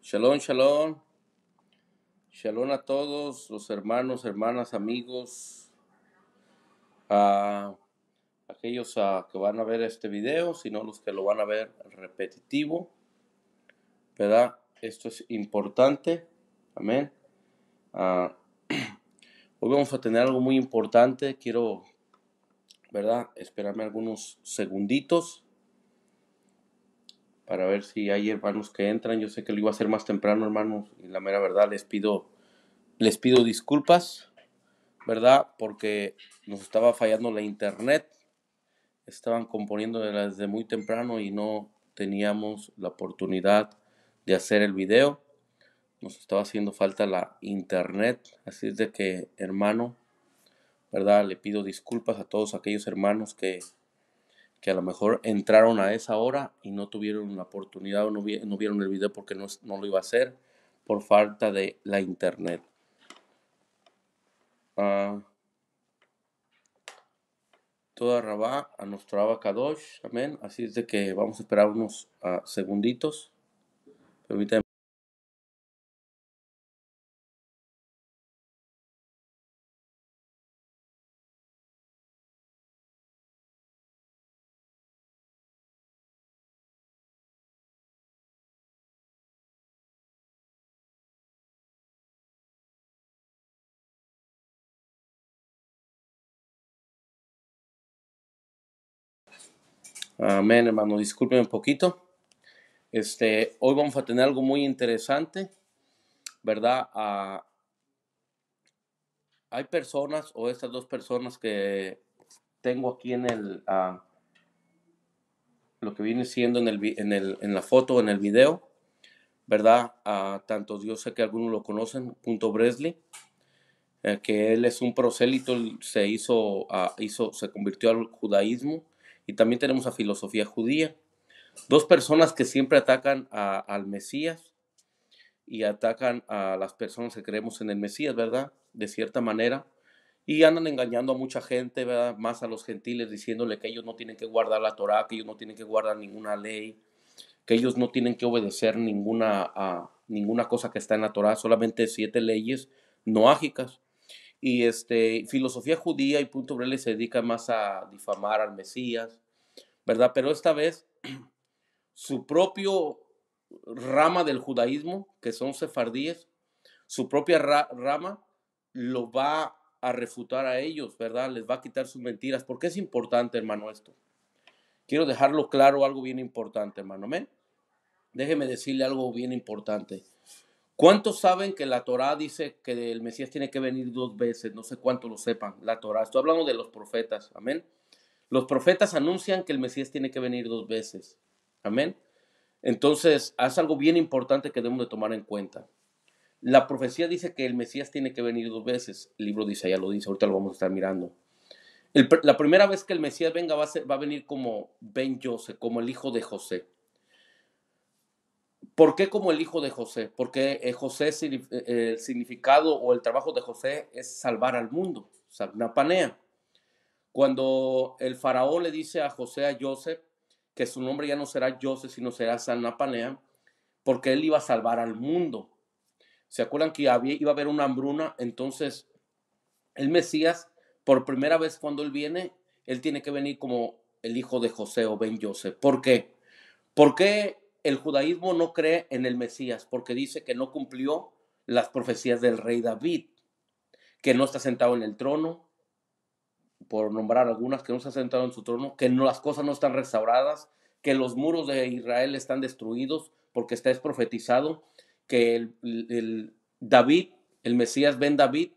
Shalom, shalom. Shalom a todos los hermanos, hermanas, amigos, a aquellos a, que van a ver este video, sino los que lo van a ver repetitivo. ¿Verdad? Esto es importante. Amén. Ah, hoy vamos a tener algo muy importante. Quiero, ¿verdad? Esperarme algunos segunditos para ver si hay hermanos que entran. Yo sé que lo iba a hacer más temprano, hermanos, y la mera verdad les pido, les pido disculpas, ¿verdad? Porque nos estaba fallando la internet. Estaban componiendo desde muy temprano y no teníamos la oportunidad de hacer el video. Nos estaba haciendo falta la internet. Así es de que, hermano, ¿verdad? Le pido disculpas a todos aquellos hermanos que que a lo mejor entraron a esa hora y no tuvieron la oportunidad o no, vieron el video porque no, lo iba a hacer por falta de la internet. todo ah, toda Rabá a nuestro Abacadosh, amén. Así es de que vamos a esperar unos ah, segunditos. Permítanme. Amén, hermano. Disculpen un poquito. Este, hoy vamos a tener algo muy interesante, ¿verdad? Ah, hay personas o estas dos personas que tengo aquí en el, ah, lo que viene siendo en, en, la foto, en el video, ¿verdad? Ah, tanto dios sé que algunos lo conocen, punto Bresley, eh, que él es un prosélito, se hizo, hizo, se convirtió al judaísmo y también tenemos a filosofía judía. Dos personas que siempre atacan a, al Mesías y atacan a las personas que creemos en el Mesías, ¿verdad? De cierta manera. Y andan engañando a mucha gente, Más a los gentiles, diciéndole que ellos no tienen que guardar la Torah, que ellos no tienen que guardar ninguna ley, que ellos no tienen que obedecer ninguna, ninguna cosa que está en la Torá, solamente siete leyes noágicas. Y este, filosofía judía y punto brele se dedica más a difamar al Mesías, ¿verdad? Pero esta vez su propio rama del judaísmo, que son sefardíes, su propia rama lo va a refutar a ellos, ¿verdad? Les va a quitar sus mentiras. porque es importante, hermano, esto? Quiero dejarlo claro, algo bien importante, hermano. Déjeme decirle algo bien importante. ¿Cuántos saben que la Torá dice que el Mesías tiene que venir dos veces? No sé cuántos lo sepan, la Torá. Estoy hablando de los profetas, amén. Los profetas anuncian que el Mesías tiene que venir dos veces, amén. Entonces, es algo bien importante que debemos de tomar en cuenta. La profecía dice que el Mesías tiene que venir dos veces. El libro dice, ya lo dice, ahorita lo vamos a estar mirando. la primera vez que el Mesías venga va a, va a venir como Ben Joseph, como el hijo de José. ¿Por qué como el hijo de José? Porque eh, José, eh, eh, el significado o el trabajo de José es salvar al mundo, Sanapanea. Cuando el faraón le dice a José, a Joseph, que su nombre ya no será José sino será Sagnapanea, porque él iba a salvar al mundo. ¿Se acuerdan que había, iba a haber una hambruna? Entonces, el Mesías, por primera vez cuando él viene, él tiene que venir como el hijo de José o Ben José. ¿Por qué? ¿Por qué el judaísmo no cree en el Mesías porque dice que no cumplió las profecías del rey David, que no está sentado en el trono, por nombrar algunas, que no está sentado en su trono, que las cosas no están restauradas, que los muros de Israel están destruidos porque está es profetizado que el, David, el Mesías Ben David,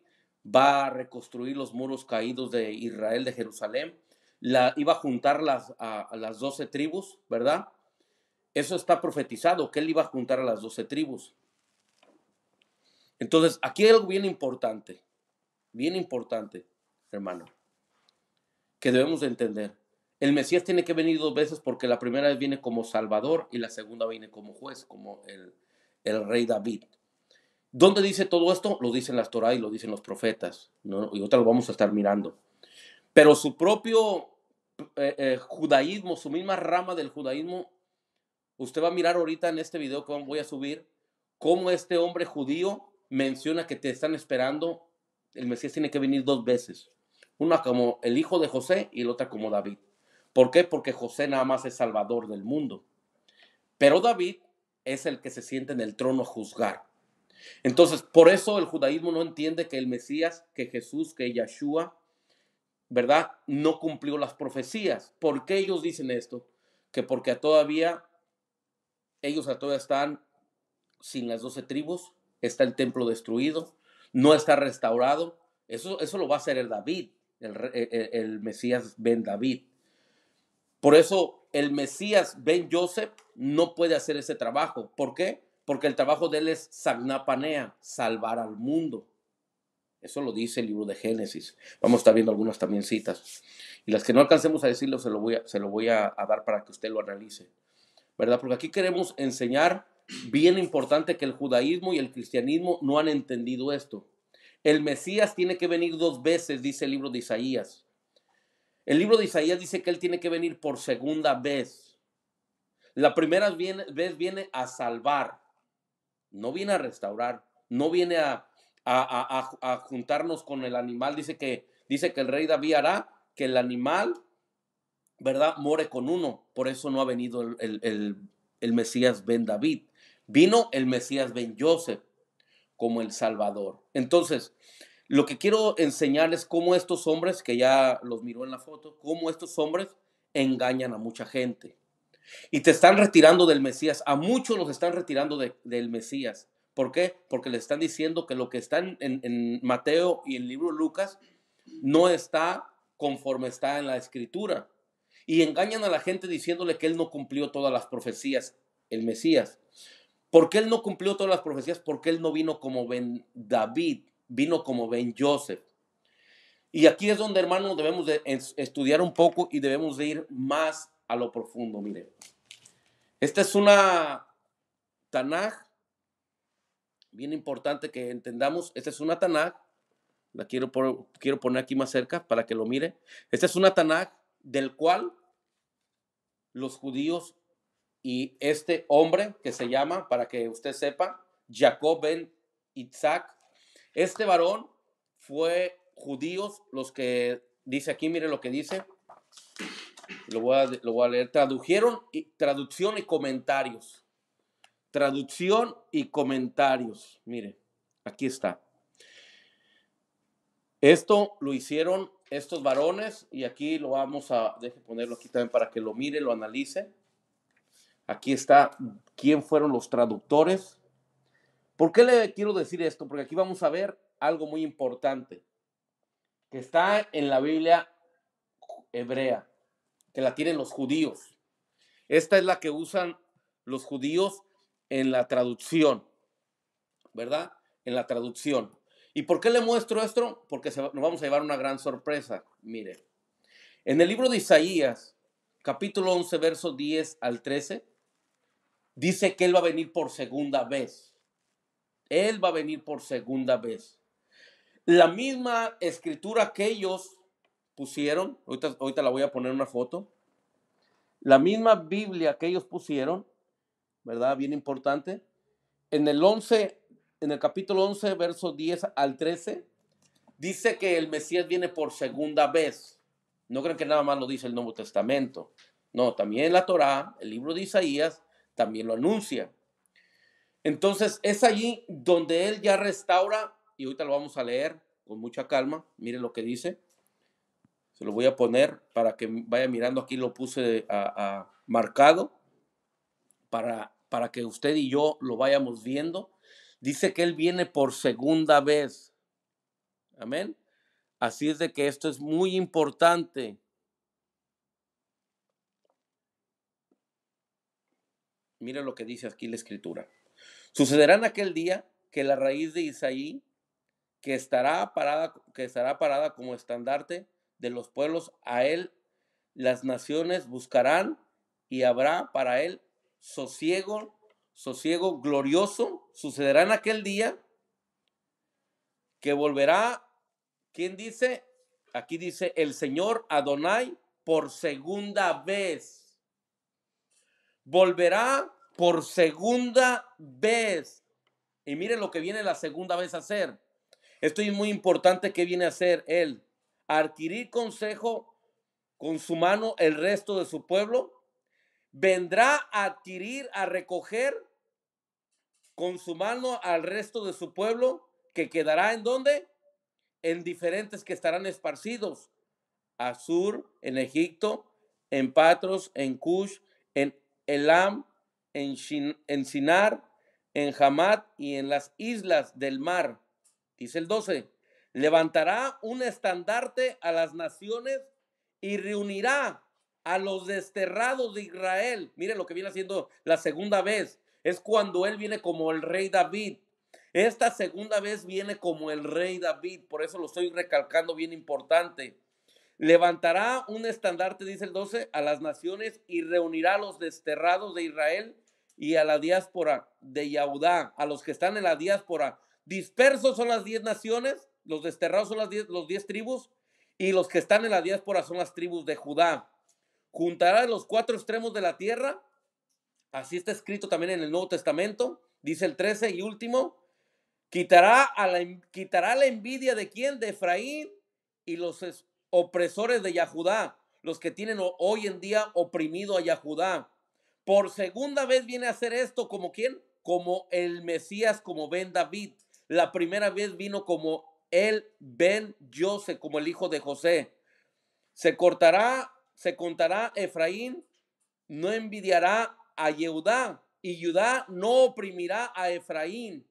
va a reconstruir los muros caídos de Israel, de Jerusalén, la, iba a juntar las, a, las doce tribus, ¿verdad? Eso está profetizado, que él iba a juntar a las doce tribus. Entonces, aquí hay algo bien importante, bien importante, hermano, que debemos de entender. El Mesías tiene que venir dos veces porque la primera vez viene como Salvador y la segunda viene como juez, como el, el rey David. ¿Dónde dice todo esto? Lo dicen las Torah y lo dicen los profetas. Y otra lo vamos a estar mirando. Pero su propio eh, eh, judaísmo, su misma rama del judaísmo, Usted va a mirar ahorita en este video que voy a subir cómo este hombre judío menciona que te están esperando. El Mesías tiene que venir dos veces. Una como el hijo de José y la otra como David. ¿Por qué? Porque José nada más es salvador del mundo. Pero David es el que se siente en el trono a juzgar. Entonces, por eso el judaísmo no entiende que el Mesías, que Jesús, que Yeshua, ¿verdad? No cumplió las profecías. ¿Por qué ellos dicen esto? Que porque todavía ellos todavía están sin las doce tribus, está el templo destruido, no está restaurado. Eso, eso lo va a hacer el David, el, e, e, Mesías Ben David. Por eso el Mesías Ben Joseph no puede hacer ese trabajo. ¿Por qué? Porque el trabajo de él es sagnapanea, salvar al mundo. Eso lo dice el libro de Génesis. Vamos a estar viendo algunas también citas. Y las que no alcancemos a decirlo, se lo voy a, se lo voy a dar para que usted lo analice. ¿verdad? Porque aquí queremos enseñar, bien importante, que el judaísmo y el cristianismo no han entendido esto. El Mesías tiene que venir dos veces, dice el libro de Isaías. El libro de Isaías dice que él tiene que venir por segunda vez. La primera vez viene a salvar, no viene a restaurar, no viene a, juntarnos con el animal. Dice que, dice que el rey David hará que el animal ¿verdad? More con uno. Por eso no ha venido el, Mesías Ben David. Vino el Mesías Ben Joseph como el Salvador. Entonces, lo que quiero enseñarles cómo estos hombres, que ya los miró en la foto, cómo estos hombres engañan a mucha gente. Y te están retirando del Mesías. A muchos los están retirando del Mesías. ¿Por qué? Porque le están diciendo que lo que está en, en Mateo y el libro Lucas no está conforme está en la escritura y engañan a la gente diciéndole que él no cumplió todas las profecías, el Mesías. ¿Por qué él no cumplió todas las profecías? Porque él no vino como Ben David, vino como Ben Joseph. Y aquí es donde, hermano, debemos de estudiar un poco y debemos de ir más a lo profundo. Mire, esta es una Tanaj, bien importante que entendamos, esta es una Tanaj, la quiero, quiero poner aquí más cerca para que lo mire. Esta es una Tanaj del cual los judíos y este hombre que se llama, para que usted sepa, Jacob ben Isaac, este varón fue judíos los que dice aquí, mire lo que dice, lo voy a, lo voy a leer, tradujeron y, traducción y comentarios. Traducción y comentarios. Mire, aquí está. Esto lo hicieron estos varones, y aquí lo vamos a, deje ponerlo aquí también para que lo mire, lo analice. Aquí está quién fueron los traductores. ¿Por qué le quiero decir esto? Porque aquí vamos a ver algo muy importante que está en la Biblia hebrea, que la tienen los judíos. Esta es la que usan los judíos en la traducción, ¿verdad? En la traducción. ¿Y por qué le muestro esto? Porque nos vamos a llevar una gran sorpresa. Mire, en el libro de Isaías, capítulo 11, verso 10 al 13, dice que Él va a venir por segunda vez. Él va a venir por segunda vez. La misma escritura que ellos pusieron, ahorita, ahorita la voy a poner una foto, la misma Biblia que ellos pusieron, ¿verdad? Bien importante, en el 11 en el capítulo 11, versos 10 al 13, dice que el Mesías viene por segunda vez. No creo que nada más lo dice el Nuevo Testamento. No, también la Torá, el libro de Isaías, también lo anuncia. Entonces es allí donde él ya restaura, y ahorita lo vamos a leer con mucha calma. Mire lo que dice. Se lo voy a poner para que vaya mirando. Aquí lo puse a, marcado para, para que usted y yo lo vayamos viendo Dice que Él viene por segunda vez. Amén. Así es de que esto es muy importante. Mira lo que dice aquí la escritura. Sucederá en aquel día que la raíz de Isaí, que estará parada, que estará parada como estandarte de los pueblos, a él las naciones buscarán y habrá para él sosiego sosiego glorioso sucederá en aquel día que volverá, ¿quién dice? Aquí dice el Señor Adonai por segunda vez. Volverá por segunda vez. Y mire lo que viene la segunda vez a hacer. Esto es muy importante que viene a hacer él. Adquirir consejo con su mano el resto de su pueblo vendrá a adquirir, a recoger con su mano al resto de su pueblo, que quedará en donde? En diferentes que estarán esparcidos. sur, en Egipto, en Patros, en Cush, en Elam, en, en Sinar, en Hamat y en las islas del mar. Dice el 12, levantará un estandarte a las naciones y reunirá a los desterrados de Israel. Miren lo que viene haciendo la segunda vez. Es cuando él viene como el rey David. Esta segunda vez viene como el rey David. Por eso lo estoy recalcando bien importante. Levantará un estandarte, dice el 12, a las naciones y reunirá a los desterrados de Israel y a la diáspora de Yahudá, a los que están en la diáspora. Dispersos son las diez naciones, los desterrados son las los diez tribus y los que están en la diáspora son las tribus de Judá juntará los cuatro extremos de la tierra. Así está escrito también en el Nuevo Testamento. Dice el 13 y último. Quitará, a la, quitará la envidia de quién? De Efraín y los opresores de Yahudá, los que tienen hoy en día oprimido a Yahudá. Por segunda vez viene a hacer esto como quién? Como el Mesías, como Ben David. La primera vez vino como el Ben José, como el hijo de José. Se cortará se contará Efraín, no envidiará a Yehudá, y Judá no oprimirá a Efraín.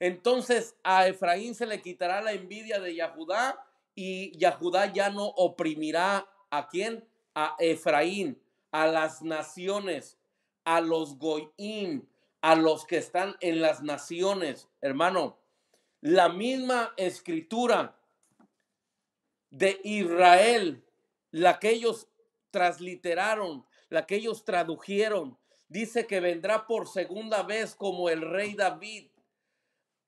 Entonces a Efraín se le quitará la envidia de Yahudá y Yahudá ya no oprimirá a quién? A Efraín, a las naciones, a los goyim, a los que están en las naciones. Hermano, la misma escritura de Israel, la que ellos trasliteraron, la que ellos tradujeron. Dice que vendrá por segunda vez como el rey David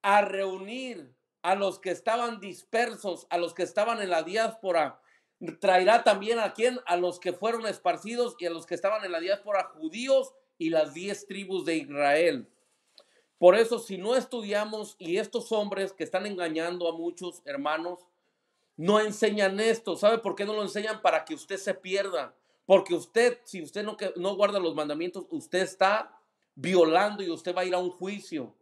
a reunir a los que estaban dispersos, a los que estaban en la diáspora. Traerá también a quién? A los que fueron esparcidos y a los que estaban en la diáspora judíos y las diez tribus de Israel. Por eso, si no estudiamos y estos hombres que están engañando a muchos hermanos, no enseñan esto. ¿Sabe por qué no lo enseñan? Para que usted se pierda. Porque usted, si usted no, no guarda los mandamientos, usted está violando y usted va a ir a un juicio.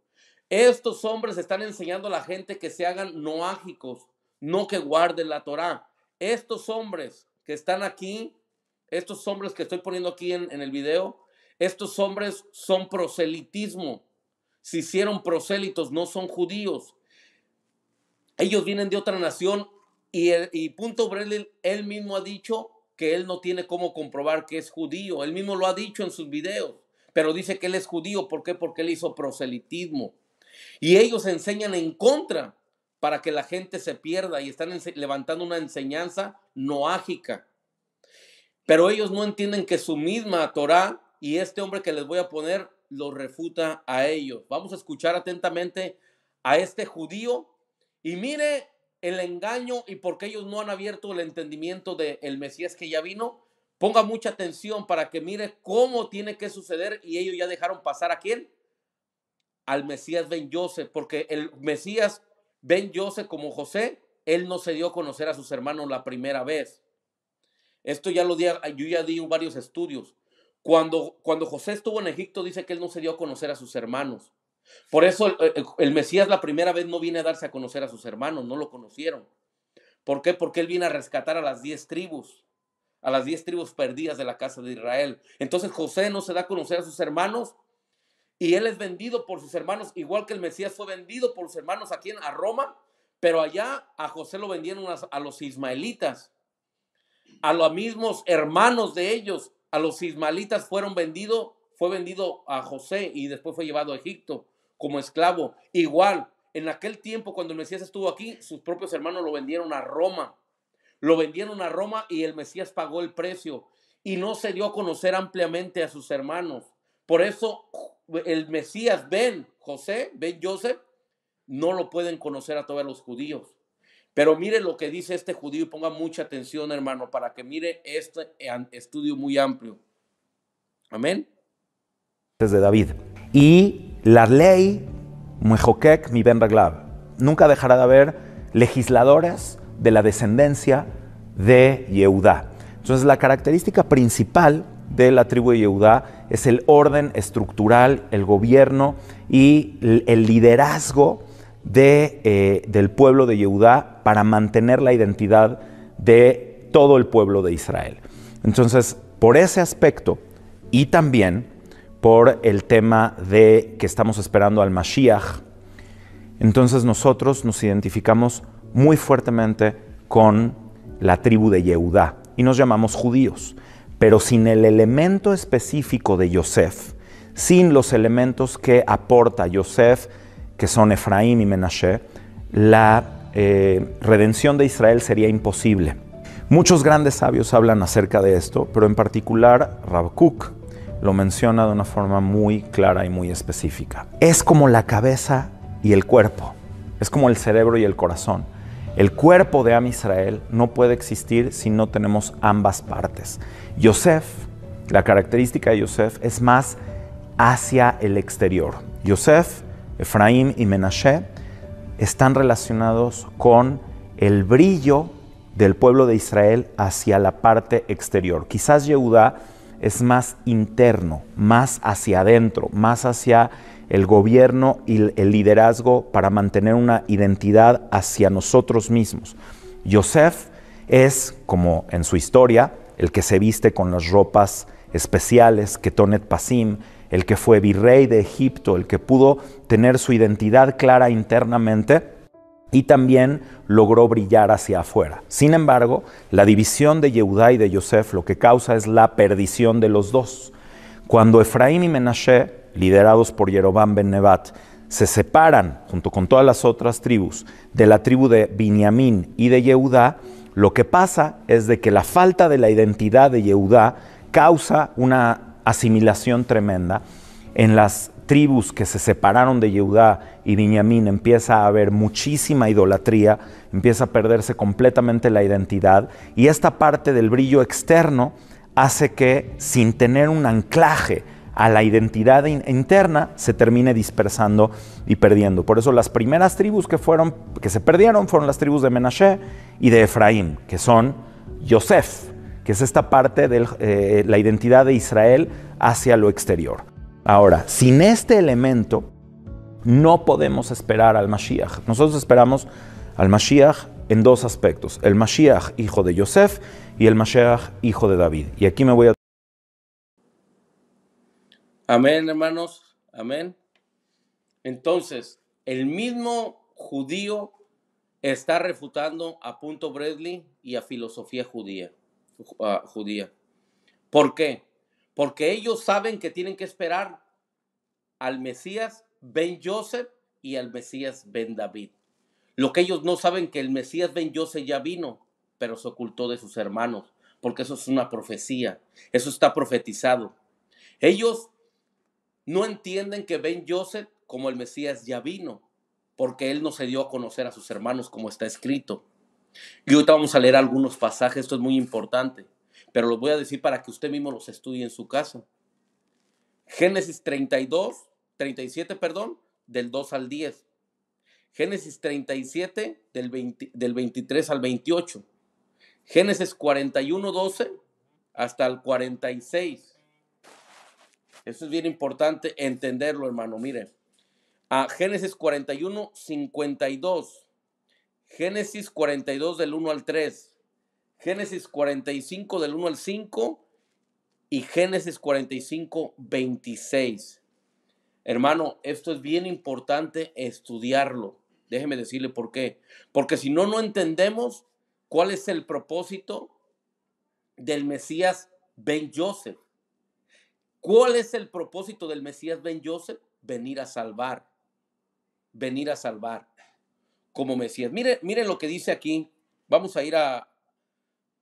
Estos hombres están enseñando a la gente que se hagan noágicos, no que guarden la Torá. Estos hombres que están aquí, estos hombres que estoy poniendo aquí en, en el video, estos hombres son proselitismo. Se hicieron prosélitos, no son judíos. Ellos vienen de otra nación y, el, punto Brennan, él mismo ha dicho que él no tiene cómo comprobar que es judío. Él mismo lo ha dicho en sus videos, pero dice que él es judío. ¿Por qué? Porque él hizo proselitismo. Y ellos enseñan en contra para que la gente se pierda y están levantando una enseñanza noágica. Pero ellos no entienden que su misma Torah y este hombre que les voy a poner lo refuta a ellos. Vamos a escuchar atentamente a este judío y mire el engaño y porque ellos no han abierto el entendimiento del Mesías que ya vino, ponga mucha atención para que mire cómo tiene que suceder y ellos ya dejaron pasar a quién? Al Mesías Ben Yosef, porque el Mesías Ben Yosef como José, él no se dio a conocer a sus hermanos la primera vez. Esto ya lo di, yo ya di varios estudios. Cuando, cuando José estuvo en Egipto, dice que él no se dio a conocer a sus hermanos. Por eso eh, eh, el, Mesías la primera vez no viene a darse a conocer a sus hermanos, no lo conocieron. ¿Por qué? Porque él viene a rescatar a las diez tribus, a las diez tribus perdidas de la casa de Israel. Entonces José no se da a conocer a sus hermanos y él es vendido por sus hermanos, igual que el Mesías fue vendido por sus hermanos aquí en a Roma, pero allá a José lo vendieron a los ismaelitas, a los mismos hermanos de ellos, a los ismaelitas fueron vendidos, fue vendido a José y después fue llevado a Egipto como esclavo. Igual, en aquel tiempo cuando el Mesías estuvo aquí, sus propios hermanos lo vendieron a Roma. Lo vendieron a Roma y el Mesías pagó el precio y no se dio a conocer ampliamente a sus hermanos. Por eso el Mesías, ven José, ven Joseph, no lo pueden conocer a todos los judíos. Pero mire lo que dice este judío y ponga mucha atención, hermano, para que mire este estudio muy amplio. Amén. Desde David. Y la ley, Mejokek, mi Ben nunca dejará de haber legisladores de la descendencia de Yehudá. Entonces, la característica principal de la tribu de Yehudá es el orden estructural, el gobierno y el liderazgo eh, del pueblo de Yehudá para mantener la identidad de todo el pueblo de Israel. Entonces, por ese aspecto y también por el tema de que estamos esperando al Mashiach, entonces nosotros nos identificamos muy fuertemente con la tribu de Yehudá y nos llamamos judíos, pero sin el elemento específico de Yosef, sin los elementos que aporta Yosef, que son Efraín y Menashe, la eh, redención de Israel sería imposible. Muchos grandes sabios hablan acerca de esto, pero en particular Rabkuk, lo menciona de una forma muy clara y muy específica. Es como la cabeza y el cuerpo, es como el cerebro y el corazón. El cuerpo de Am Israel no puede existir si no tenemos ambas partes. Yosef, la característica de Yosef es más hacia el exterior. Yosef, Efraín y Menashe están relacionados con el brillo del pueblo de Israel hacia la parte exterior. Quizás Yehudá es más interno, más hacia adentro, más hacia el gobierno y el liderazgo para mantener una identidad hacia nosotros mismos. Yosef es, como en su historia, el que se viste con las ropas especiales que Tonet Pasim, el que fue virrey de Egipto, el que pudo tener su identidad clara internamente y también logró brillar hacia afuera. Sin embargo, la división de Yehudá y de Yosef lo que causa es la perdición de los dos. Cuando Efraín y Menashe, liderados por Yerobam ben Nebat, se separan, junto con todas las otras tribus, de la tribu de Biniamín y de Yehudá, lo que pasa es de que la falta de la identidad de Yehudá causa una asimilación tremenda en las tribus que se separaron de Yehudá y Binyamin empieza a haber muchísima idolatría, empieza a perderse completamente la identidad y esta parte del brillo externo hace que sin tener un anclaje a la identidad interna se termine dispersando y perdiendo. Por eso las primeras tribus que fueron que se perdieron fueron las tribus de Menashe y de Efraín, que son Yosef, que es esta parte de eh, la identidad de Israel hacia lo exterior. Ahora, sin este elemento, no podemos esperar al Mashiach. Nosotros esperamos al Mashiach en dos aspectos, el Mashiach hijo de Yosef y el Mashiach hijo de David. Y aquí me voy a... Amén, hermanos, amén. Entonces, el mismo judío está refutando a Punto Bradley y a filosofía judía. Ah, judía. ¿Por qué? porque ellos saben que tienen que esperar al Mesías Ben Joseph y al Mesías Ben David. Lo que ellos no saben que el Mesías Ben Joseph ya vino, pero se ocultó de sus hermanos, porque eso es una profecía, eso está profetizado. Ellos no entienden que Ben Joseph como el Mesías ya vino, porque él no se dio a conocer a sus hermanos como está escrito. Y ahorita vamos a leer algunos pasajes, esto es muy importante pero los voy a decir para que usted mismo los estudie en su casa. Génesis 32, 37, perdón, del 2 al 10. Génesis 37, del, 23 al 28. Génesis 41, 12 hasta el 46. Eso es bien importante entenderlo, hermano. Mire, a Génesis 41, 52. Génesis 42, del 1 al 3. Génesis 45 del 1 al 5 y Génesis 45, 26. Hermano, esto es bien importante estudiarlo. Déjeme decirle por qué. Porque si no, no entendemos cuál es el propósito del Mesías Ben Joseph. ¿Cuál es el propósito del Mesías Ben Joseph? Venir a salvar. Venir a salvar como Mesías. Mire, mire lo que dice aquí. Vamos a ir a,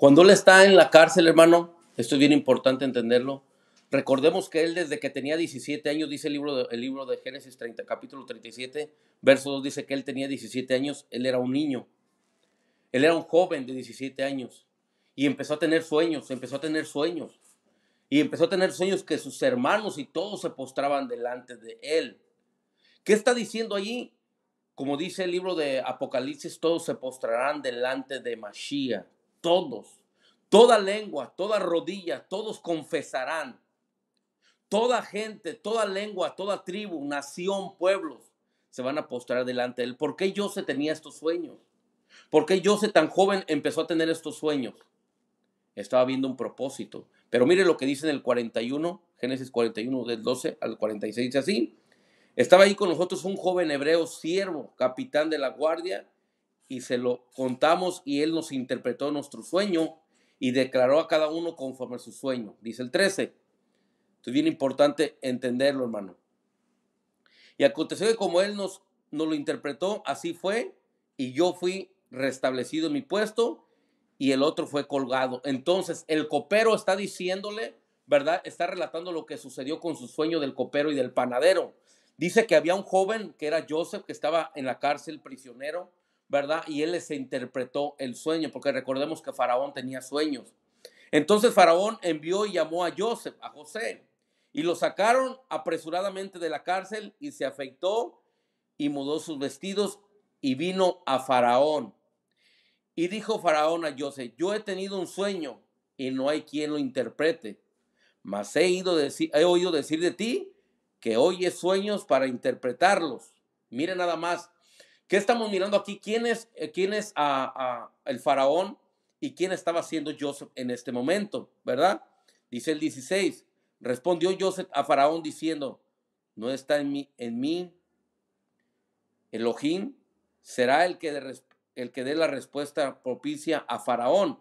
Cuando él está en la cárcel, hermano, esto es bien importante entenderlo. Recordemos que él desde que tenía 17 años, dice el libro de, Génesis 30, capítulo 37, verso 2, dice que él tenía 17 años, él era un niño. Él era un joven de 17 años y empezó a tener sueños, empezó a tener sueños. Y empezó a tener sueños que sus hermanos y todos se postraban delante de él. ¿Qué está diciendo allí? Como dice el libro de Apocalipsis, todos se postrarán delante de Mashiach todos, toda lengua, toda rodilla, todos confesarán. Toda gente, toda lengua, toda tribu, nación, pueblos, se van a postrar delante de él. ¿Por qué José tenía estos sueños? ¿Por qué José tan joven empezó a tener estos sueños? Estaba viendo un propósito. Pero mire lo que dice en el 41, Génesis 41, del 12 al 46, dice así. Estaba ahí con nosotros un joven hebreo siervo, capitán de la guardia, y se lo contamos y él nos interpretó nuestro sueño y declaró a cada uno conforme a su sueño. Dice el 13. Es bien importante entenderlo, hermano. Y aconteció que como él nos, nos lo interpretó, así fue, y yo fui restablecido en mi puesto y el otro fue colgado. Entonces, el copero está diciéndole, ¿verdad? Está relatando lo que sucedió con su sueño del copero y del panadero. Dice que había un joven que era Joseph, que estaba en la cárcel prisionero ¿verdad? Y él les interpretó el sueño, porque recordemos que Faraón tenía sueños. Entonces Faraón envió y llamó a Joseph, a José, y lo sacaron apresuradamente de la cárcel y se afeitó y mudó sus vestidos y vino a Faraón. Y dijo Faraón a Joseph, yo he tenido un sueño y no hay quien lo interprete, mas he, oído decir de ti que oyes sueños para interpretarlos. mire nada más, ¿Qué estamos mirando aquí? ¿Quién es, eh, quién es a, el faraón y quién estaba haciendo Joseph en este momento? ¿Verdad? Dice el 16. Respondió Joseph a faraón diciendo, no está en mí, en mí. Elohim será el que, el que dé la respuesta propicia a faraón.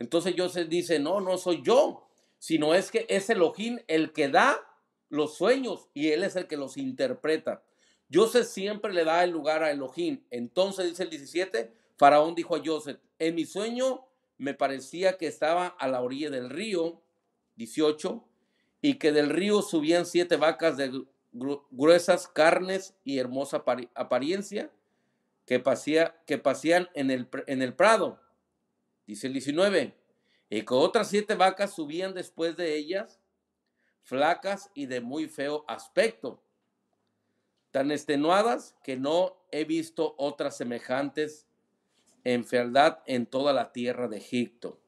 Entonces Joseph dice, no, no soy yo, sino es que es Elohim el que da los sueños y él es el que los interpreta. Joseph siempre le da el lugar a Elohim. Entonces dice el 17, Faraón dijo a Joseph, en mi sueño me parecía que estaba a la orilla del río, 18, y que del río subían siete vacas de gruesas carnes y hermosa apariencia que, pasía, que en el, en el prado. Dice el 19, y que otras siete vacas subían después de ellas, flacas y de muy feo aspecto tan extenuadas que no he visto otras semejantes en fealdad en toda la tierra de Egipto.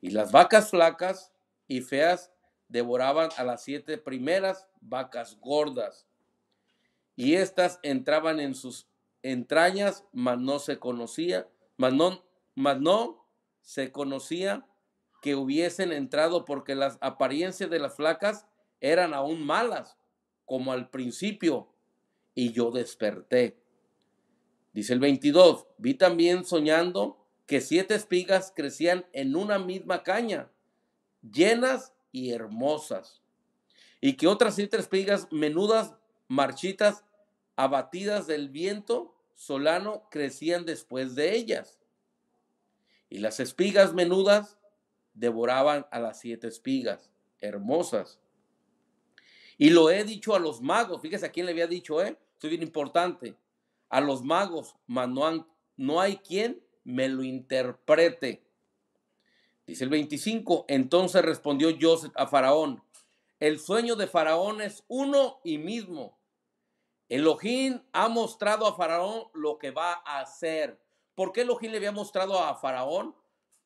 Y las vacas flacas y feas devoraban a las siete primeras vacas gordas, y éstas entraban en sus entrañas, mas no se conocía, mas no, mas no se conocía que hubiesen entrado porque las apariencias de las flacas eran aún malas como al principio, y yo desperté. Dice el 22, vi también soñando que siete espigas crecían en una misma caña, llenas y hermosas, y que otras siete espigas menudas, marchitas, abatidas del viento solano, crecían después de ellas. Y las espigas menudas devoraban a las siete espigas hermosas. Y lo he dicho a los magos, fíjese a quién le había dicho, ¿eh? Esto es bien importante. A los magos, mas no, hay quien me lo interprete. Dice el 25, entonces respondió Joseph a Faraón, el sueño de Faraón es uno y mismo. Elohim ha mostrado a Faraón lo que va a hacer. ¿Por qué Elohim le había mostrado a Faraón?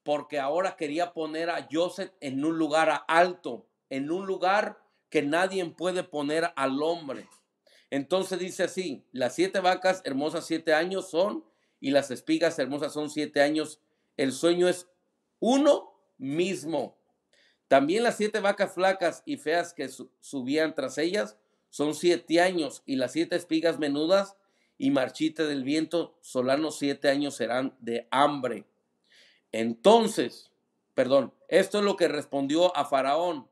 Porque ahora quería poner a Joseph en un lugar alto, en un lugar que nadie puede poner al hombre. Entonces dice así, las siete vacas hermosas siete años son y las espigas hermosas son siete años. El sueño es uno mismo. También las siete vacas flacas y feas que subían tras ellas son siete años y las siete espigas menudas y marchita del viento solano siete años serán de hambre. Entonces, perdón, esto es lo que respondió a Faraón.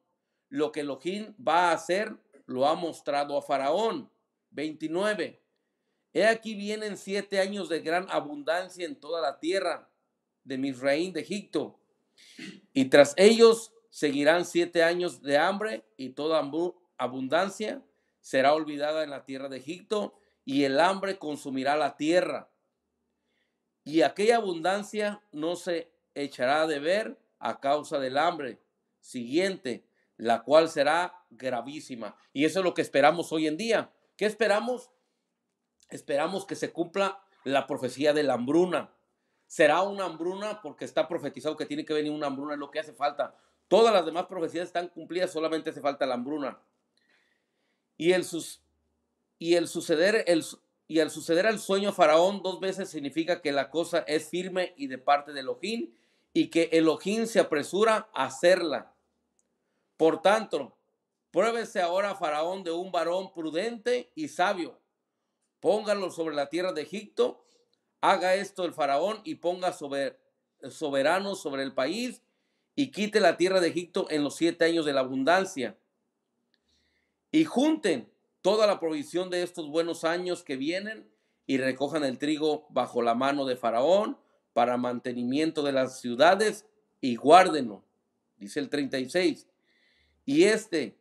Lo que Elohim va a hacer lo ha mostrado a Faraón. 29. He aquí vienen siete años de gran abundancia en toda la tierra de Misraín de Egipto. Y tras ellos seguirán siete años de hambre y toda abundancia será olvidada en la tierra de Egipto y el hambre consumirá la tierra. Y aquella abundancia no se echará de ver a causa del hambre. Siguiente, la cual será gravísima. Y eso es lo que esperamos hoy en día. ¿Qué esperamos? Esperamos que se cumpla la profecía de la hambruna. Será una hambruna porque está profetizado que tiene que venir una hambruna, es lo que hace falta. Todas las demás profecías están cumplidas, solamente hace falta la hambruna. Y el, sus, y el suceder el, y al suceder al sueño faraón dos veces significa que la cosa es firme y de parte de Elohim y que Elohim se apresura a hacerla. Por tanto, pruébese ahora Faraón de un varón prudente y sabio. Póngalo sobre la tierra de Egipto. Haga esto el Faraón y ponga soberano sobre el país y quite la tierra de Egipto en los siete años de la abundancia. Y junten toda la provisión de estos buenos años que vienen y recojan el trigo bajo la mano de Faraón para mantenimiento de las ciudades y guárdenlo. Dice el 36 y este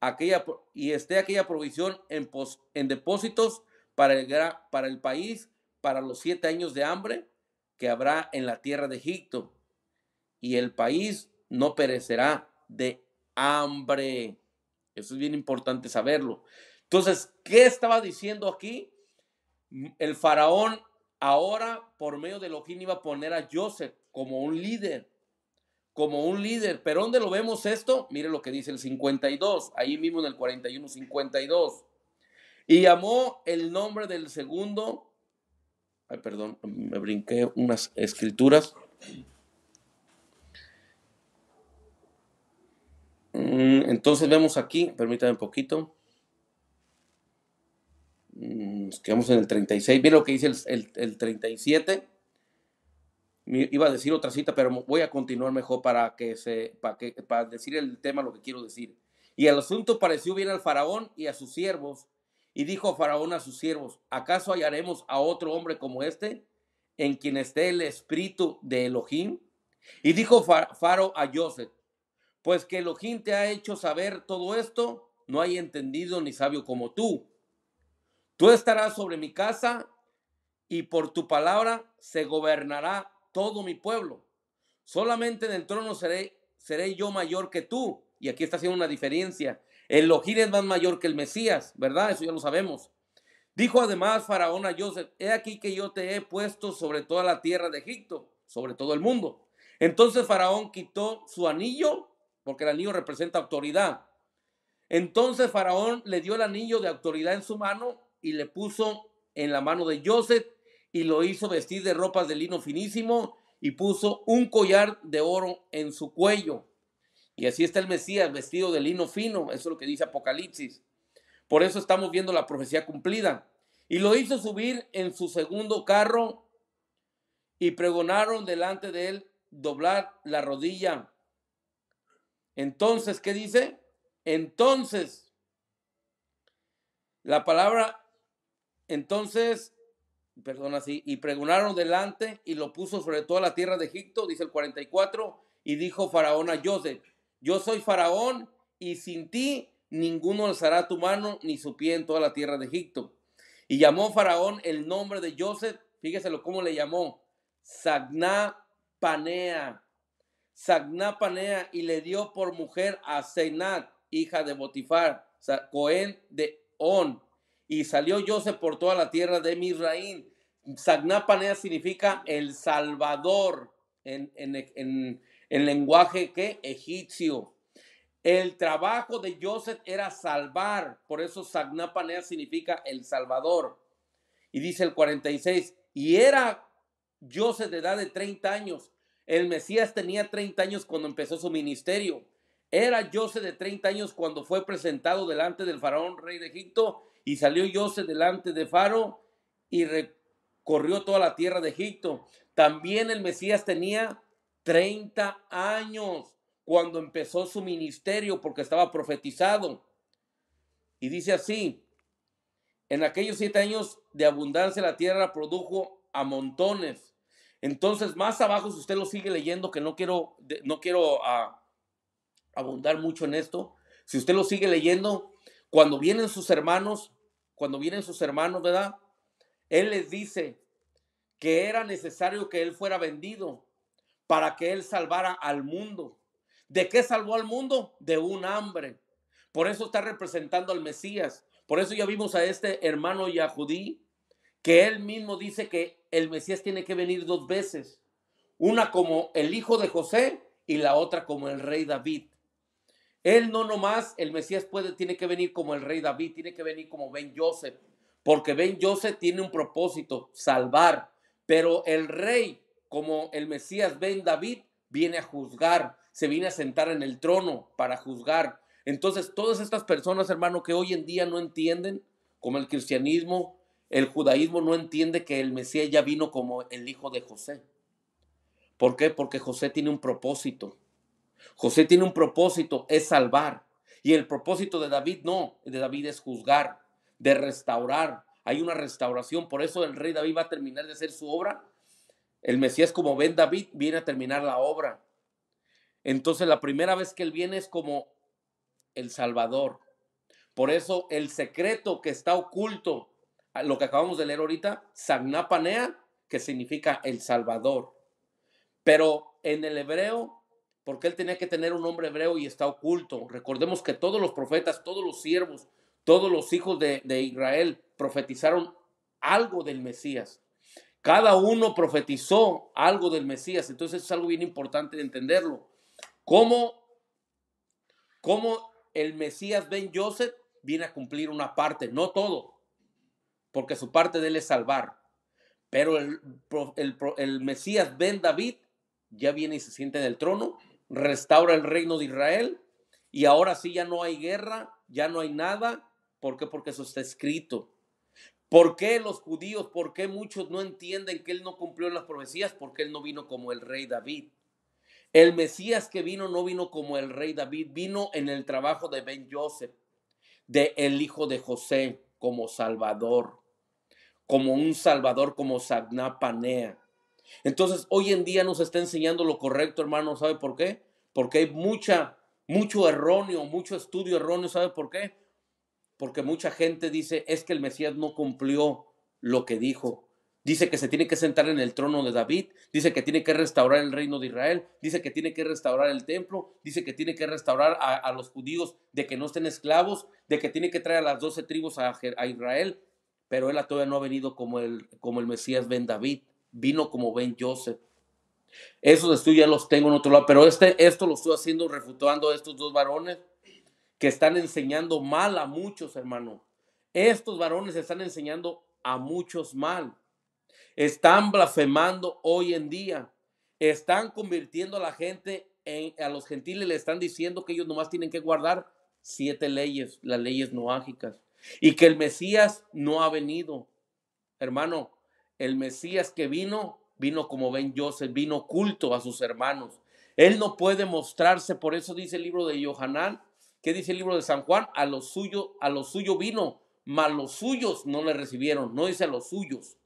aquella y esté aquella provisión en, en depósitos para el, para el país para los siete años de hambre que habrá en la tierra de Egipto y el país no perecerá de hambre. Eso es bien importante saberlo. Entonces, ¿qué estaba diciendo aquí? El faraón ahora por medio de lo que iba a poner a Joseph como un líder como un líder. Pero ¿dónde lo vemos esto? Mire lo que dice el 52, ahí mismo en el 41, 52. Y llamó el nombre del segundo. Ay, perdón, me brinqué unas escrituras. Mm, entonces vemos aquí, permítame un poquito. Mm, nos quedamos en el 36. Mire lo que dice el, el, el 37 iba a decir otra cita, pero voy a continuar mejor para, que se, para, que, para decir el tema lo que quiero decir. Y el asunto pareció bien al faraón y a sus siervos, y dijo faraón a sus siervos, ¿acaso hallaremos a otro hombre como este, en quien esté el espíritu de Elohim? Y dijo Faro a Joseph, pues que Elohim te ha hecho saber todo esto, no hay entendido ni sabio como tú. Tú estarás sobre mi casa y por tu palabra se gobernará todo mi pueblo. Solamente en el trono seré, seré yo mayor que tú. Y aquí está haciendo una diferencia. El ojir es más mayor que el Mesías, ¿verdad? Eso ya lo sabemos. Dijo además Faraón a Joseph, he aquí que yo te he puesto sobre toda la tierra de Egipto, sobre todo el mundo. Entonces Faraón quitó su anillo, porque el anillo representa autoridad. Entonces Faraón le dio el anillo de autoridad en su mano y le puso en la mano de Joseph y lo hizo vestir de ropas de lino finísimo y puso un collar de oro en su cuello. Y así está el Mesías vestido de lino fino, eso es lo que dice Apocalipsis. Por eso estamos viendo la profecía cumplida. Y lo hizo subir en su segundo carro y pregonaron delante de él doblar la rodilla. Entonces, ¿qué dice? Entonces, la palabra entonces Perdona así, y pregonaron delante y lo puso sobre toda la tierra de Egipto, dice el 44, y dijo Faraón a Joseph, yo soy Faraón y sin ti ninguno alzará tu mano ni su pie en toda la tierra de Egipto. Y llamó Faraón el nombre de Joseph, fíjese cómo le llamó, Sagna Panea, Sagna Panea, y le dio por mujer a Zenat, hija de Botifar, Cohen de On, y salió Joseph por toda la tierra de Misraín. Sagnapanea significa el Salvador en, en, lenguaje que egipcio. El trabajo de Joseph era salvar, por eso Sagnapanea significa el Salvador. Y dice el 46, y era Joseph de edad de 30 años. El Mesías tenía 30 años cuando empezó su ministerio. Era Joseph de 30 años cuando fue presentado delante del faraón rey de Egipto y salió José delante de Faro y recorrió toda la tierra de Egipto. También el Mesías tenía 30 años cuando empezó su ministerio porque estaba profetizado. Y dice así, en aquellos siete años de abundancia la tierra produjo a montones. Entonces, más abajo, si usted lo sigue leyendo, que no quiero, no quiero ah, abundar mucho en esto, si usted lo sigue leyendo, cuando vienen sus hermanos, cuando vienen sus hermanos, ¿verdad? Él les dice que era necesario que él fuera vendido para que él salvara al mundo. ¿De qué salvó al mundo? De un hambre. Por eso está representando al Mesías. Por eso ya vimos a este hermano Yahudí, que él mismo dice que el Mesías tiene que venir dos veces. Una como el hijo de José y la otra como el rey David. Él no nomás, el Mesías puede, tiene que venir como el rey David, tiene que venir como Ben Joseph, porque Ben Joseph tiene un propósito, salvar, pero el rey, como el Mesías Ben David, viene a juzgar, se viene a sentar en el trono para juzgar. Entonces, todas estas personas, hermano, que hoy en día no entienden, como el cristianismo, el judaísmo no entiende que el Mesías ya vino como el hijo de José. ¿Por qué? Porque José tiene un propósito. José tiene un propósito, es salvar. Y el propósito de David no, de David es juzgar, de restaurar. Hay una restauración, por eso el rey David va a terminar de hacer su obra. El Mesías, como ven David, viene a terminar la obra. Entonces la primera vez que él viene es como el Salvador. Por eso el secreto que está oculto, lo que acabamos de leer ahorita, Sagnapanea, que significa el Salvador. Pero en el hebreo porque él tenía que tener un nombre hebreo y está oculto. Recordemos que todos los profetas, todos los siervos, todos los hijos de, Israel profetizaron algo del Mesías. Cada uno profetizó algo del Mesías. Entonces es algo bien importante de entenderlo. ¿Cómo, cómo el Mesías Ben Joseph viene a cumplir una parte, no todo, porque su parte de él es salvar. Pero el, el, el Mesías Ben David ya viene y se siente en el trono restaura el reino de Israel y ahora sí ya no hay guerra, ya no hay nada. ¿Por qué? Porque eso está escrito. ¿Por qué los judíos, por qué muchos no entienden que él no cumplió las profecías? Porque él no vino como el rey David. El Mesías que vino no vino como el rey David, vino en el trabajo de Ben Joseph, de el hijo de José como Salvador, como un Salvador como Sagnapanea. Entonces, hoy en día nos está enseñando lo correcto, hermano. ¿Sabe por qué? Porque hay mucha, mucho erróneo, mucho estudio erróneo. ¿Sabe por qué? Porque mucha gente dice, es que el Mesías no cumplió lo que dijo. Dice que se tiene que sentar en el trono de David, dice que tiene que restaurar el reino de Israel, dice que tiene que restaurar el templo, dice que tiene que restaurar a, los judíos de que no estén esclavos, de que tiene que traer a las doce tribus a, Israel, pero él todavía no ha venido como el, como el Mesías Ben David vino como Ben Joseph. Esos estudios ya los tengo en otro lado, pero este, esto lo estoy haciendo refutando estos dos varones que están enseñando mal a muchos, hermano. Estos varones están enseñando a muchos mal. Están blasfemando hoy en día. Están convirtiendo a la gente, en, a los gentiles le están diciendo que ellos nomás tienen que guardar siete leyes, las leyes noágicas, y que el Mesías no ha venido. Hermano, el Mesías que vino, vino como Ben Yosef, vino oculto a sus hermanos. Él no puede mostrarse, por eso dice el libro de Johanan. ¿Qué dice el libro de San Juan, a lo suyo, a lo suyo vino, mas los suyos no le recibieron, no dice a los suyos,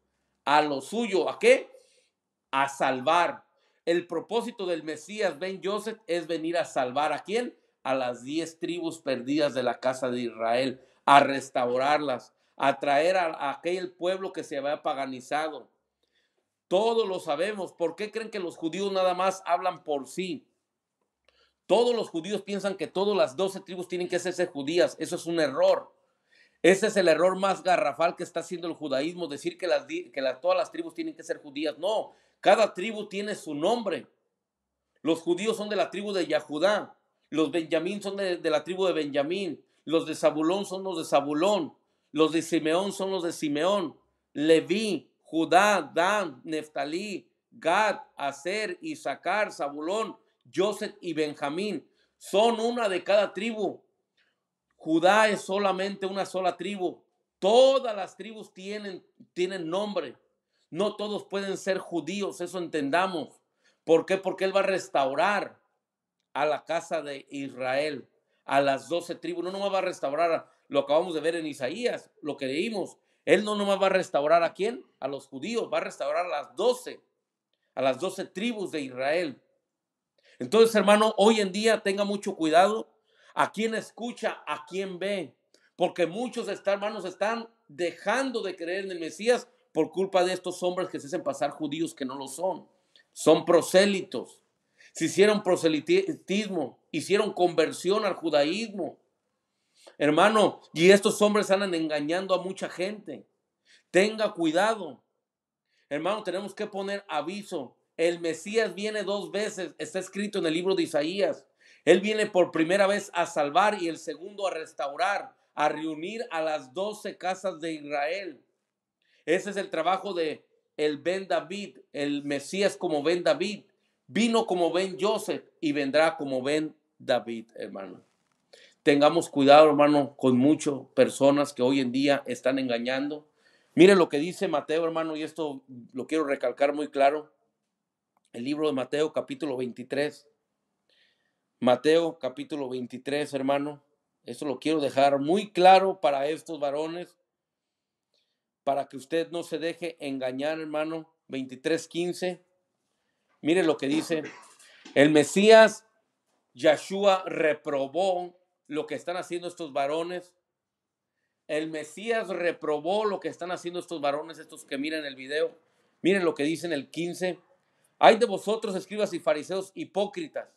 a lo suyo, ¿a qué? A salvar. El propósito del Mesías Ben Joseph es venir a salvar a quién? A las diez tribus perdidas de la casa de Israel, a restaurarlas, atraer a, aquel pueblo que se había paganizado. Todos lo sabemos. ¿Por qué creen que los judíos nada más hablan por sí? Todos los judíos piensan que todas las doce tribus tienen que hacerse judías. Eso es un error. Ese es el error más garrafal que está haciendo el judaísmo, decir que, las, que las, todas las tribus tienen que ser judías. No, cada tribu tiene su nombre. Los judíos son de la tribu de Yahudá, los benjamín son de, de la tribu de Benjamín, los de Zabulón son los de Zabulón, los de Simeón son los de Simeón, Leví, Judá, Dan, Neftalí, Gad, Aser, Isaacar, Zabulón, Joseph y Benjamín. Son una de cada tribu. Judá es solamente una sola tribu. Todas las tribus tienen, tienen nombre. No todos pueden ser judíos, eso entendamos. ¿Por qué? Porque Él va a restaurar a la casa de Israel, a las doce tribus. No no va a restaurar a... Lo acabamos de ver en Isaías, lo que leímos. Él no nomás va a restaurar a quién, a los judíos, va a restaurar a las doce, a las doce tribus de Israel. Entonces, hermano, hoy en día tenga mucho cuidado a quién escucha, a quién ve, porque muchos hermanos están dejando de creer en el Mesías por culpa de estos hombres que se hacen pasar judíos que no lo son. Son prosélitos. Se hicieron proselitismo, hicieron conversión al judaísmo Hermano, y estos hombres andan engañando a mucha gente. Tenga cuidado. Hermano, tenemos que poner aviso. El Mesías viene dos veces. Está escrito en el libro de Isaías. Él viene por primera vez a salvar y el segundo a restaurar, a reunir a las doce casas de Israel. Ese es el trabajo de el Ben David, el Mesías como Ben David. Vino como Ben Joseph y vendrá como Ben David, hermano. Tengamos cuidado, hermano, con muchas personas que hoy en día están engañando. Mire lo que dice Mateo, hermano, y esto lo quiero recalcar muy claro. El libro de Mateo, capítulo 23. Mateo, capítulo 23, hermano. Esto lo quiero dejar muy claro para estos varones, para que usted no se deje engañar, hermano. 23:15. Mire lo que dice. El Mesías Yeshua reprobó lo que están haciendo estos varones. El Mesías reprobó lo que están haciendo estos varones, estos que miran el video. Miren lo que dice en el 15. Hay de vosotros, escribas y fariseos hipócritas,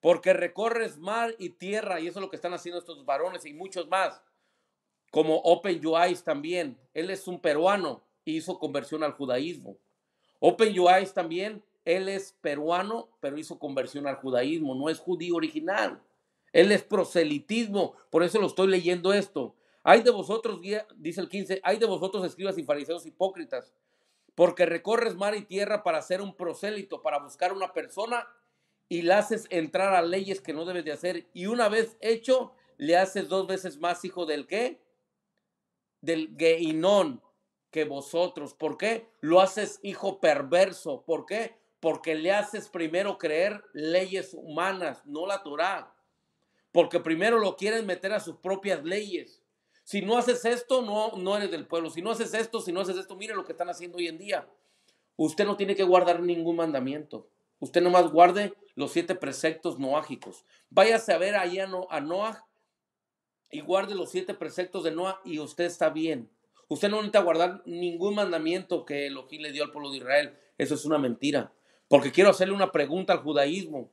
porque recorres mar y tierra, y eso es lo que están haciendo estos varones y muchos más, como Open Eyes también. Él es un peruano y hizo conversión al judaísmo. Open Eyes también, él es peruano, pero hizo conversión al judaísmo, no es judío original. Él es proselitismo. Por eso lo estoy leyendo esto. Hay de vosotros, dice el 15, hay de vosotros escribas y fariseos hipócritas, porque recorres mar y tierra para ser un prosélito, para buscar una persona y la haces entrar a leyes que no debes de hacer. Y una vez hecho, le haces dos veces más hijo del qué? Del geinón que vosotros. ¿Por qué? Lo haces hijo perverso. ¿Por qué? Porque le haces primero creer leyes humanas, no la Torah porque primero lo quieren meter a sus propias leyes. Si no haces esto, no, no eres del pueblo. Si no haces esto, si no haces esto, mire lo que están haciendo hoy en día. Usted no tiene que guardar ningún mandamiento. Usted nomás guarde los siete preceptos noágicos. Váyase a ver allá a Noah y guarde los siete preceptos de Noah y usted está bien. Usted no necesita guardar ningún mandamiento que Elohim le dio al pueblo de Israel. Eso es una mentira. Porque quiero hacerle una pregunta al judaísmo.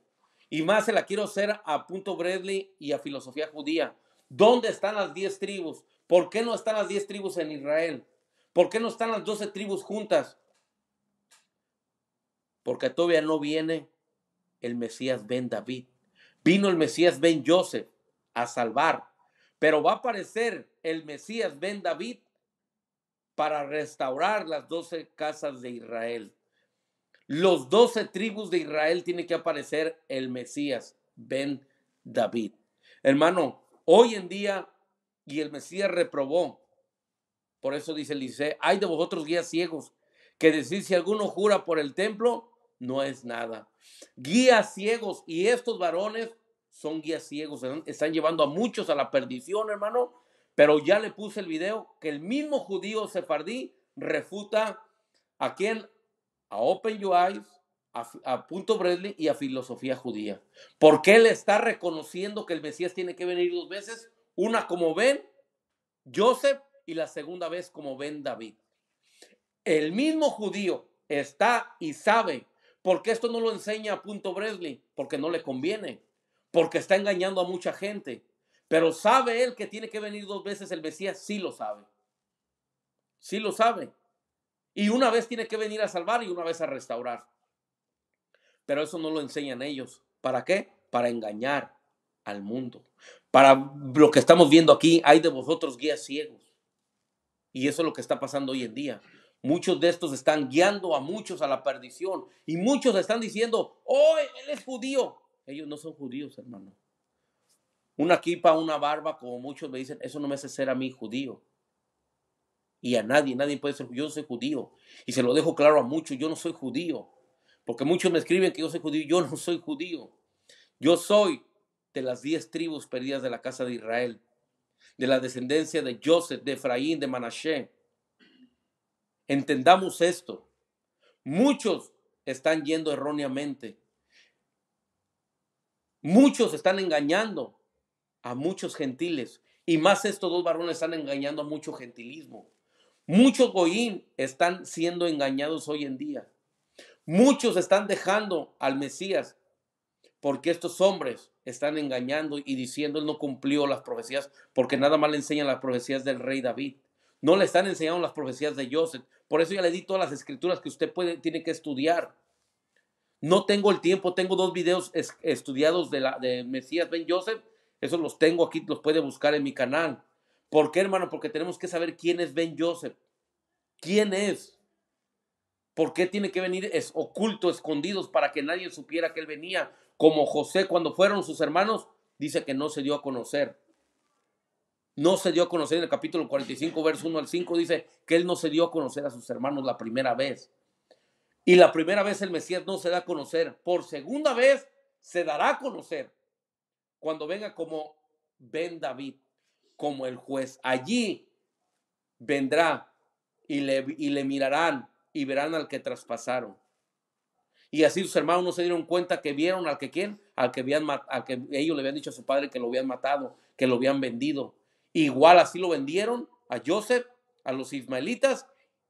Y más se la quiero hacer a Punto Bradley y a Filosofía Judía. ¿Dónde están las diez tribus? ¿Por qué no están las diez tribus en Israel? ¿Por qué no están las doce tribus juntas? Porque todavía no viene el Mesías Ben David. Vino el Mesías Ben Joseph a salvar. Pero va a aparecer el Mesías Ben David para restaurar las doce casas de Israel los doce tribus de Israel tiene que aparecer el Mesías, Ben David. Hermano, hoy en día, y el Mesías reprobó, por eso dice Eliseo, hay de vosotros guías ciegos, que decir si alguno jura por el templo, no es nada. Guías ciegos, y estos varones son guías ciegos, están llevando a muchos a la perdición, hermano, pero ya le puse el video que el mismo judío sefardí refuta a quien a Open Your Eyes, a, Punto Bresley y a Filosofía Judía. Porque él está reconociendo que el Mesías tiene que venir dos veces, una como ven Joseph y la segunda vez como ven David. El mismo judío está y sabe, porque esto no lo enseña a Punto Bresley. porque no le conviene, porque está engañando a mucha gente. Pero sabe él que tiene que venir dos veces el Mesías, sí lo sabe. Sí lo sabe. Y una vez tiene que venir a salvar y una vez a restaurar. Pero eso no lo enseñan ellos. ¿Para qué? Para engañar al mundo. Para lo que estamos viendo aquí, hay de vosotros guías ciegos. Y eso es lo que está pasando hoy en día. Muchos de estos están guiando a muchos a la perdición. Y muchos están diciendo, oh, él es judío. Ellos no son judíos, hermano. Una kipa, una barba, como muchos me dicen, eso no me hace ser a mí judío y a nadie, nadie puede ser yo soy judío. Y se lo dejo claro a muchos, yo no soy judío. Porque muchos me escriben que yo soy judío, yo no soy judío. Yo soy de las diez tribus perdidas de la casa de Israel, de la descendencia de Joseph, de Efraín, de Manashe. Entendamos esto. Muchos están yendo erróneamente. Muchos están engañando a muchos gentiles. Y más estos dos varones están engañando a mucho gentilismo. Muchos goyim están siendo engañados hoy en día. Muchos están dejando al Mesías porque estos hombres están engañando y diciendo él no cumplió las profecías porque nada más le enseñan las profecías del rey David. No le están enseñando las profecías de Joseph. Por eso ya le di todas las escrituras que usted puede, tiene que estudiar. No tengo el tiempo, tengo dos videos estudiados de, la, de Mesías Ben Joseph. Esos los tengo aquí, los puede buscar en mi canal. ¿Por qué, hermano? Porque tenemos que saber quién es Ben Joseph. ¿Quién es? ¿Por qué tiene que venir es oculto, escondidos, para que nadie supiera que él venía? Como José cuando fueron sus hermanos, dice que no se dio a conocer. No se dio a conocer en el capítulo 45, verso 1 al 5, dice que él no se dio a conocer a sus hermanos la primera vez. Y la primera vez el Mesías no se da a conocer. Por segunda vez se dará a conocer cuando venga como Ben David como el juez. Allí vendrá y le, mirarán y verán al que traspasaron. Y así sus hermanos no se dieron cuenta que vieron al que quién, al que, habían, al que ellos le habían dicho a su padre que lo habían matado, que lo habían vendido. Igual así lo vendieron a Joseph, a los ismaelitas,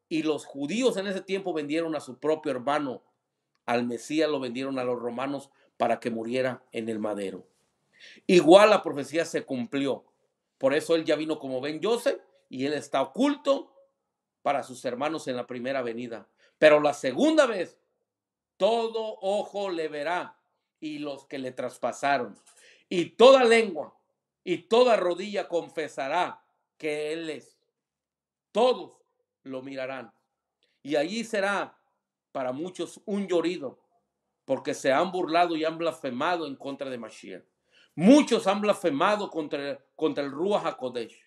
y los judíos en ese tiempo vendieron a su propio hermano. Al Mesías lo vendieron a los romanos para que muriera en el madero. Igual la profecía se cumplió. Por eso él ya vino como Ben Joseph y él está oculto para sus hermanos en la primera venida. Pero la segunda vez, todo ojo le verá y los que le traspasaron. Y toda lengua y toda rodilla confesará que él es. Todos lo mirarán. Y allí será para muchos un llorido, porque se han burlado y han blasfemado en contra de Mashiach. Muchos han blasfemado contra, contra el Ruach HaKodesh.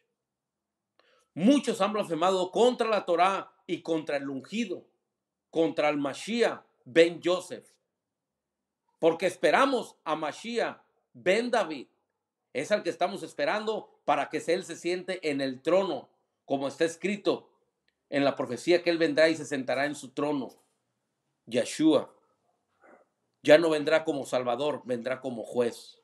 Muchos han blasfemado contra la Torá y contra el ungido, contra el Mashiach ben Joseph. Porque esperamos a Mashiach ben David. Es al que estamos esperando para que él se siente en el trono, como está escrito en la profecía que él vendrá y se sentará en su trono. Yeshua ya no vendrá como salvador, vendrá como juez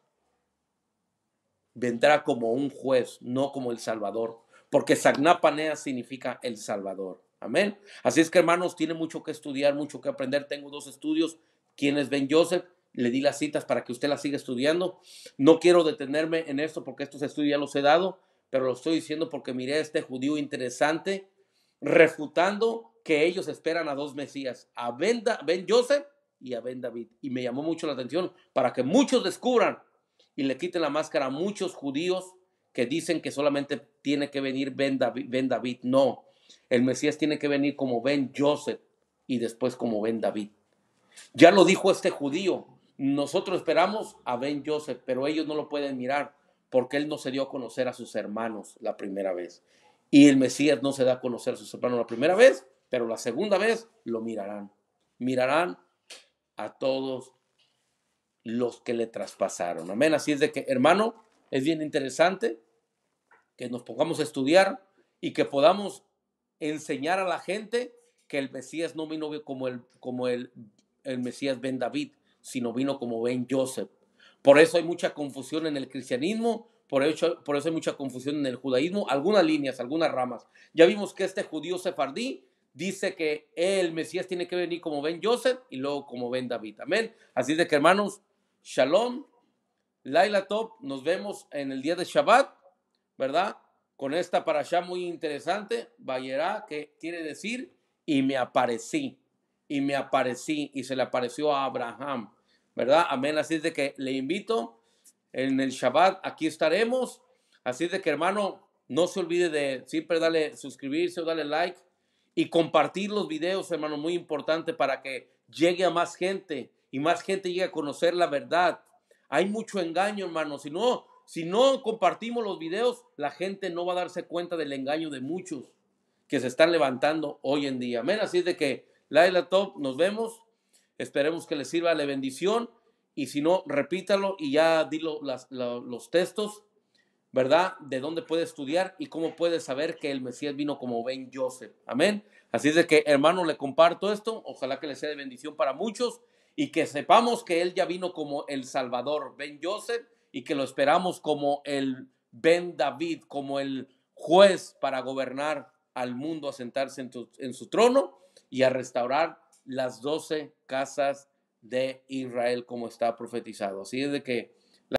vendrá como un juez, no como el Salvador, porque Sagnapanea significa el Salvador. Amén. Así es que hermanos, tiene mucho que estudiar, mucho que aprender. Tengo dos estudios. Quienes ven Joseph, le di las citas para que usted las siga estudiando. No quiero detenerme en esto porque estos estudios ya los he dado, pero lo estoy diciendo porque miré a este judío interesante refutando que ellos esperan a dos Mesías, a Ben, ben Joseph y a Ben David. Y me llamó mucho la atención para que muchos descubran y le quiten la máscara a muchos judíos que dicen que solamente tiene que venir Ben David. No, el Mesías tiene que venir como Ben Joseph y después como Ben David. Ya lo dijo este judío, nosotros esperamos a Ben Joseph, pero ellos no lo pueden mirar porque él no se dio a conocer a sus hermanos la primera vez. Y el Mesías no se da a conocer a sus hermanos la primera vez, pero la segunda vez lo mirarán. Mirarán a todos los que le traspasaron. Amén. Así es de que, hermano, es bien interesante que nos pongamos a estudiar y que podamos enseñar a la gente que el Mesías no vino como el, como el, el Mesías Ben David, sino vino como Ben Joseph. Por eso hay mucha confusión en el cristianismo, por eso, por eso hay mucha confusión en el judaísmo, algunas líneas, algunas ramas. Ya vimos que este judío sefardí dice que el Mesías tiene que venir como Ben Joseph y luego como Ben David. Amén. Así es de que hermanos, Shalom. Laila Top, nos vemos en el día de Shabbat, ¿verdad? Con esta parasha muy interesante, Bayerá, que quiere decir, y me aparecí, y me aparecí, y se le apareció a Abraham, ¿verdad? Amén. Así es de que le invito en el Shabbat, aquí estaremos. Así de que, hermano, no se olvide de siempre darle suscribirse o darle like y compartir los videos, hermano, muy importante para que llegue a más gente y más gente llega a conocer la verdad. Hay mucho engaño, hermano. Si no, si no compartimos los videos, la gente no va a darse cuenta del engaño de muchos que se están levantando hoy en día. Amén. Así es de que, Laila Top, nos vemos. Esperemos que les sirva la bendición. Y si no, repítalo y ya dilo los textos, ¿verdad? De dónde puede estudiar y cómo puede saber que el Mesías vino como Ben Joseph. Amén. Así es de que, hermano, le comparto esto. Ojalá que le sea de bendición para muchos y que sepamos que Él ya vino como el Salvador, Ben Joseph, y que lo esperamos como el Ben David, como el juez para gobernar al mundo, a sentarse en, en su trono y a restaurar las doce casas de Israel como está profetizado. Así es de que